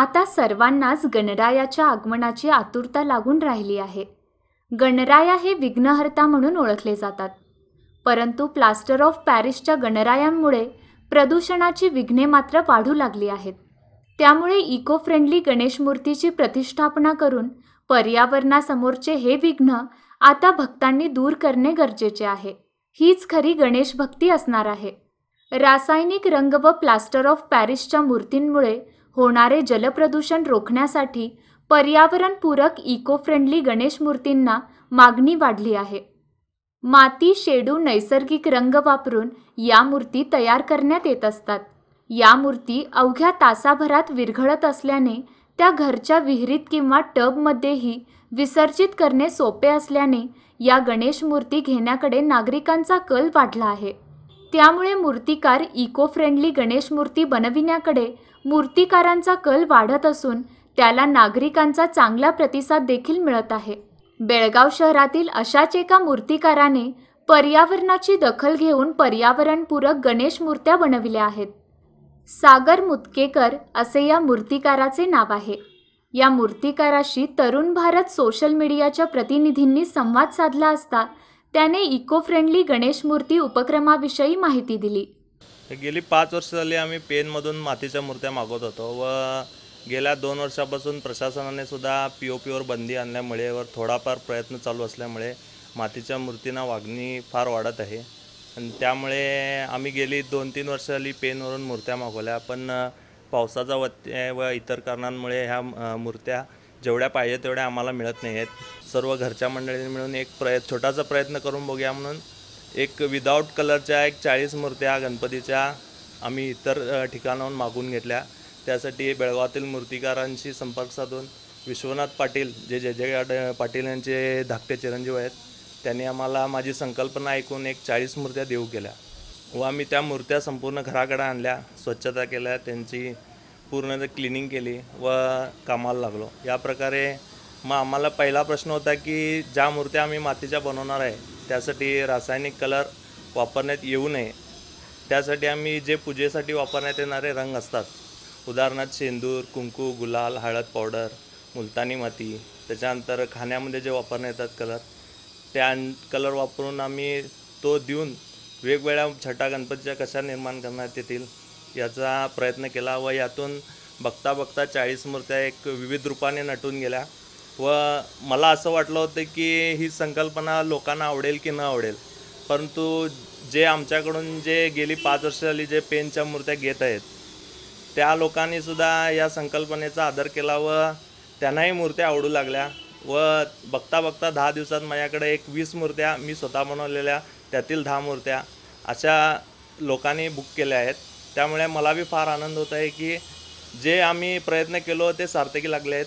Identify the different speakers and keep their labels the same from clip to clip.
Speaker 1: आता सर्वांनाच गणरायाच्या आगमनाची आतुरता लागून राहिली आहे गणराया हे विघ्नहर्ता म्हणून ओळखले जातात परंतु प्लास्टर ऑफ पॅरिसच्या गणरायांमुळे प्रदूषणाची विघ्ने मात्र वाढू लागली आहेत त्यामुळे इको फ्रेंडली गणेश मूर्तीची प्रतिष्ठापना करून पर्यावरणासमोरचे हे विघ्न आता भक्तांनी दूर करणे गरजेचे आहे हीच खरी गणेश भक्ती असणार आहे रासायनिक रंग व प्लास्टर ऑफ पॅरिसच्या मूर्तींमुळे होणारे जलप्रदूषण रोखण्यासाठी पर्यावरणपूरक इको फ्रेंडली गणेश मूर्तींना मागणी वाढली आहे माती शेडू नैसर्गिक रंग वापरून या मूर्ती तयार करण्यात येत असतात या मूर्ती अवघ्या तासाभरात विरघळत असल्याने त्या घरच्या विहिरीत किंवा टबमध्येही विसर्जित करणे सोपे असल्याने या गणेश मूर्ती घेण्याकडे नागरिकांचा कल वाढला आहे त्यामुळे मूर्तिकार इको फ्रेंडली गणेश मूर्ती बनविण्याकडे मूर्तिकारांचा कल वाढत असून त्याला नागरिकांचा चांगला प्रतिसाद देखील मिळत आहे बेळगाव शहरातील अशाच एका मूर्तिकाराने पर्यावरणाची दखल घेऊन पर्यावरणपूरक गणेश मूर्त्या बनविल्या आहेत सागर मुतकेकर असे या मूर्तिकाराचे नाव आहे या मूर्तिकाराशी तरुण भारत सोशल मीडियाच्या प्रतिनिधींनी संवाद साधला असता त्याने इको फ्रेंडली गणेश मूर्ती उपक्रमाविषयी माहिती दिली
Speaker 2: गेली पाच वर्ष झाली आम्ही पेनमधून मातीच्या मूर्त्या मागवत होतो व गेल्या दोन वर्षापासून प्रशासनाने सुद्धा पी ओ पीवर बंदी आणल्यामुळे व थोडाफार प्रयत्न चालू असल्यामुळे मातीच्या मूर्तींना वागणी फार वाढत आहे आणि त्यामुळे आम्ही गेली दोन तीन वर्ष झाली पेनवरून मूर्त्या मागवल्या पण पावसाचा व इतर कारणांमुळे ह्या मूर्त्या जेवढ्या पाहिजे तेवढ्या आम्हाला मिळत नाही आहेत सर्व घरच्या मंडळींनी मिळून एक प्रयत्न छोटासा प्रयत्न करून बघूया म्हणून एक विदाऊट कलरच्या एक चाळीस मूर्त्या गणपतीच्या आम्ही इतर ठिकाणाहून मागून घेतल्या त्यासाठी बेळगावातील मूर्तिकारांशी संपर्क साधून विश्वनाथ पाटील जे जे जे पाटील यांचे धाकटे चिरंजीव आहेत त्यांनी आम्हाला माझी संकल्पना ऐकून एक चाळीस मूर्त्या देऊ केल्या व आम्ही त्या मूर्त्या संपूर्ण घराकडे आणल्या स्वच्छता केल्या त्यांची पूर्ण क्लिनिंग केली व कामाला लागलो या प्रकारे मग आम्हाला पहिला प्रश्न होता की ज्या मूर्त्या आम्ही मातीच्या बनवणार आहे त्यासाठी रासायनिक कलर वापरण्यात येऊ नये त्यासाठी आम्ही जे पूजेसाठी वापरण्यात येणारे रंग असतात उदाहरणार्थ शेंदूर कुंकू गुलाल हळद पावडर मुलतानी माती त्याच्यानंतर खाण्यामध्ये जे वापरण्यात येतात कलर त्या कलर वापरून आम्ही तो देऊन वेगवेगळ्या छटा गणपतीच्या कशा निर्माण करण्यात येतील याचा प्रयत्न केला व यातून बघता बघता चाळीस मूर्त्या एक विविध रूपाने नटून गेल्या व मला असं वाटलं होतं की ही संकल्पना लोकांना आवडेल की न आवडेल परंतु जे आमच्याकडून जे गेली पाच वर्ष झाली जे पेनच्या मूर्त्या घेत आहेत त्या लोकांनीसुद्धा या संकल्पनेचा आदर केला व त्यांनाही मूर्त्या आवडू लागल्या व बघता बघता दहा दिवसात माझ्याकडे एक वीस मूर्त्या मी स्वतः बनवलेल्या त्यातील दहा मूर्त्या अशा लोकांनी बुक केल्या आहेत त्यामुळे मला बी फार आनंद होत आहे की जे आम्ही प्रयत्न केलो ते सार्थकी लागले आहेत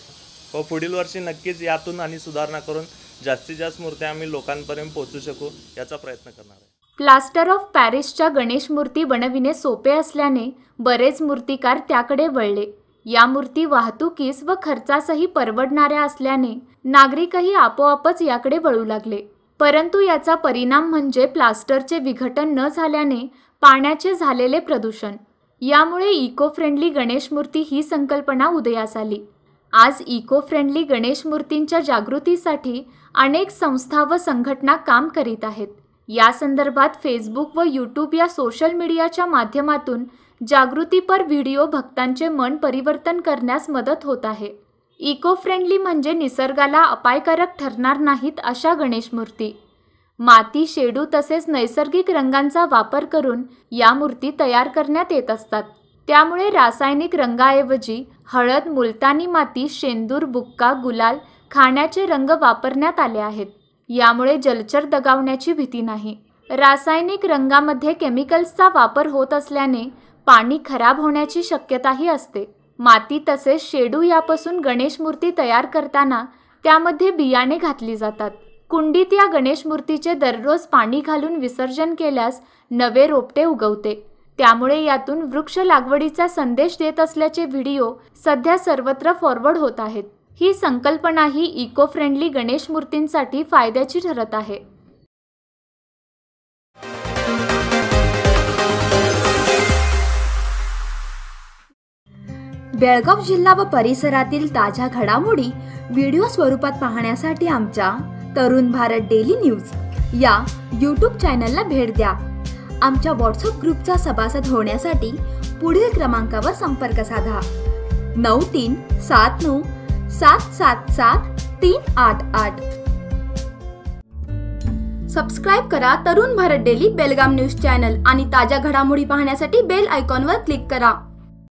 Speaker 2: व हो, पुढील वर्षी नक्कीच यातून आणि सुधारणा करून जास्तीत जास्त मूर्त्या आम्ही लोकांपर्यंत पोहोचू शकू याचा प्रयत्न करणार आहे
Speaker 1: प्लास्टर ऑफ पॅरिसच्या गणेश मूर्ती बनविणे सोपे असल्याने बरेच मूर्तिकार त्याकडे वळले या मूर्ती वाहतुकीस व खर्चासही परवडणाऱ्या असल्याने नागरिकही आपोआपच याकडे वळू लागले परंतु याचा परिणाम म्हणजे प्लास्टरचे विघटन न झाल्याने पाण्याचे झालेले प्रदूषण यामुळे इको फ्रेंडली गणेश मूर्ती ही संकल्पना उदयास आली आज इको फ्रेंडली गणेश मूर्तींच्या जागृतीसाठी अनेक संस्था व संघटना काम करीत आहेत या संदर्भात फेसबुक व यूट्यूब या सोशल मीडियाच्या माध्यमातून जागृतीपर व्हिडिओ भक्तांचे मन परिवर्तन करण्यास मदत होत आहे इको फ्रेंडली म्हणजे निसर्गाला अपायकारक ठरणार नाहीत अशा गणेश मूर्ती माती शेडू तसेच नैसर्गिक रंगांचा वापर करून या मूर्ती तयार करण्यात येत असतात त्यामुळे रासायनिक रंगाऐवजी हळद मुलतानी माती शेंदूर बुक्का गुलाल खाण्याचे रंग वापरण्यात आले आहेत यामुळे जलचर दगावण्याची भीती नाही रासायनिक रंगामध्ये केमिकल्सचा वापर होत असल्याने पाणी खराब होण्याची शक्यताही असते माती तसेच शेडू यापासून गणेश मूर्ती तयार करताना त्यामध्ये बियाणे घातली जातात कुंडीत या गणेश मूर्तीचे दररोज पाणी घालून विसर्जन केल्यास नवे रोपटे उगवते त्यामुळे यातून वृक्ष लागवडीचा संदेश देत असल्याचे व्हिडिओ सध्या सर्वत्र फॉरवर्ड होत आहेत ही संकल्पना ही इको फ्रेंडली गणेश मूर्तींसाठी फायद्याची ठरत आहे बेळगाव जिल्हा व परिसरातील ताज्या घडामोडी व्हिडिओ स्वरूपात पाहण्यासाठी आमच्या तरुण भारत डेली न्यूज या यूट्यूब चॅनलला भेट द्या आमच्या व्हॉट्सअप ग्रुपचा सभासद होण्यासाठी पुढील क्रमांकावर संपर्क साधा नऊ तीन सात नऊ सात सात सात तीन आठ आठ सबस्क्राईब करा Tarun Bharat daily Belgaum news channel आणि ताज्या घडामोडी पाहण्यासाठी बेल आयकॉनवर क्लिक करा